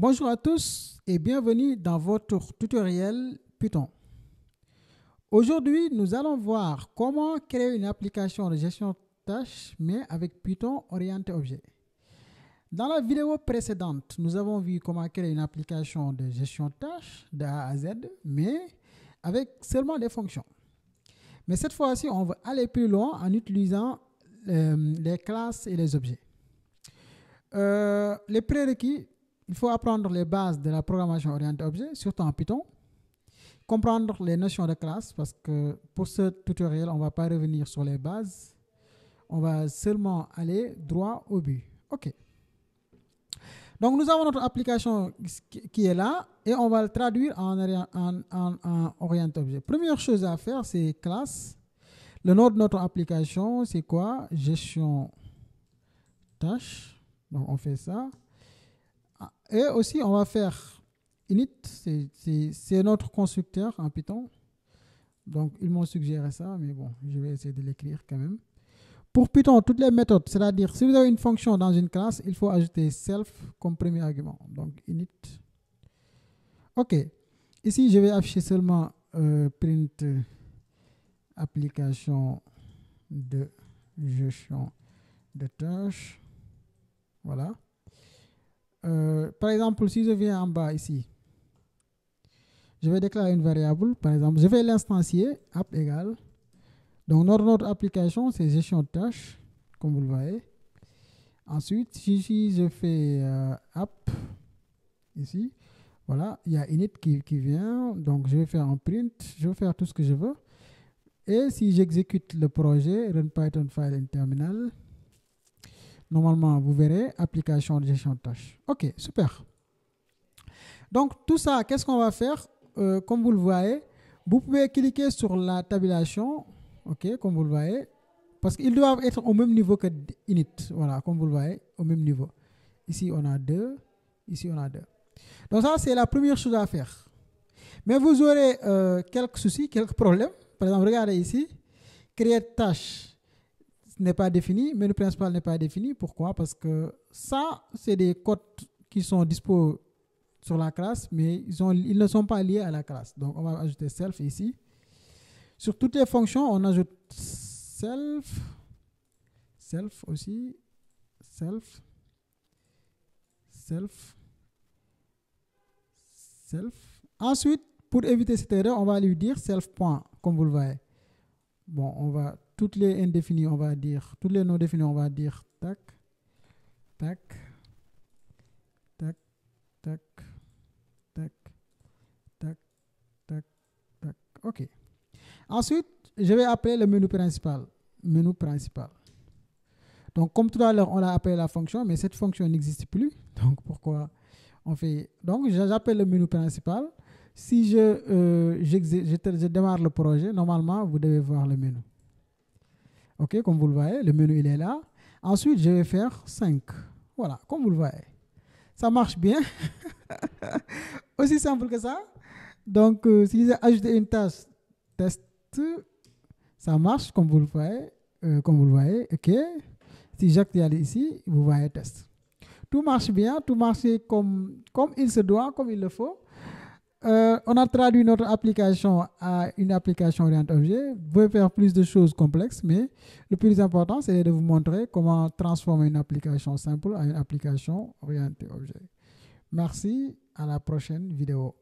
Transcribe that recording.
Bonjour à tous et bienvenue dans votre tutoriel Python. Aujourd'hui, nous allons voir comment créer une application de gestion de tâches, mais avec Python orienté objet. Dans la vidéo précédente, nous avons vu comment créer une application de gestion de tâches de A à Z, mais avec seulement des fonctions. Mais cette fois-ci, on va aller plus loin en utilisant euh, les classes et les objets. Euh, les prérequis il faut apprendre les bases de la programmation orientée objet, surtout en Python. Comprendre les notions de classe, parce que pour ce tutoriel, on ne va pas revenir sur les bases. On va seulement aller droit au but. OK. Donc, nous avons notre application qui est là et on va le traduire en, en, en orient objet. Première chose à faire, c'est classe. Le nom de notre application, c'est quoi Gestion tâche. Donc, on fait ça. Et aussi, on va faire init, c'est notre constructeur en Python. Donc, ils m'ont suggéré ça, mais bon, je vais essayer de l'écrire quand même. Pour Python, toutes les méthodes, c'est-à-dire si vous avez une fonction dans une classe, il faut ajouter self comme premier argument. Donc, init. OK. Ici, je vais afficher seulement euh, print euh, application de gestion de tâches. Voilà. Euh, par exemple, si je viens en bas ici, je vais déclarer une variable, par exemple, je vais l'instancier, app égale. Donc, notre, notre application, c'est gestion de tâches, comme vous le voyez. Ensuite, si, je fais euh, app, ici, voilà, il y a init qui, qui, vient, donc je vais faire un print, je vais faire tout ce que je veux. Et si j'exécute le projet, run Python file in terminal, Normalement, vous verrez application de gestion de tâches. OK, super. Donc, tout ça, qu'est-ce qu'on va faire euh, Comme vous le voyez, vous pouvez cliquer sur la tabulation. OK, comme vous le voyez. Parce qu'ils doivent être au même niveau que init. Voilà, comme vous le voyez, au même niveau. Ici, on a deux. Ici, on a deux. Donc, ça, c'est la première chose à faire. Mais vous aurez euh, quelques soucis, quelques problèmes. Par exemple, regardez ici. Créer tâche n'est pas défini, mais le principal n'est pas défini. Pourquoi Parce que ça, c'est des codes qui sont dispo sur la classe, mais ils, ont, ils ne sont pas liés à la classe. Donc, on va ajouter self ici. Sur toutes les fonctions, on ajoute self, self aussi, self, self, self. Ensuite, pour éviter cette erreur, on va lui dire self. comme vous le voyez. Bon, on va toutes les indéfinies, on va dire, tous les non définis, on va dire tac, tac, tac, tac, tac, tac, tac, tac. OK. Ensuite, je vais appeler le menu principal. Menu principal. Donc, comme tout à l'heure, on a appelé la fonction, mais cette fonction n'existe plus. Donc, pourquoi on fait. Donc, j'appelle le menu principal. Si je, euh, je démarre le projet, normalement, vous devez voir le menu. OK, comme vous le voyez, le menu, il est là. Ensuite, je vais faire 5. Voilà, comme vous le voyez. Ça marche bien. Aussi simple que ça. Donc, euh, si j'ai ajouté une tâche test, ça marche, comme vous le voyez. Euh, comme vous le voyez, OK. Si j'active ici, vous voyez test. Tout marche bien, tout marche comme, comme il se doit, comme il le faut. Euh, on a traduit notre application à une application orientée objet. Vous pouvez faire plus de choses complexes, mais le plus important, c'est de vous montrer comment transformer une application simple à une application orientée objet. Merci, à la prochaine vidéo.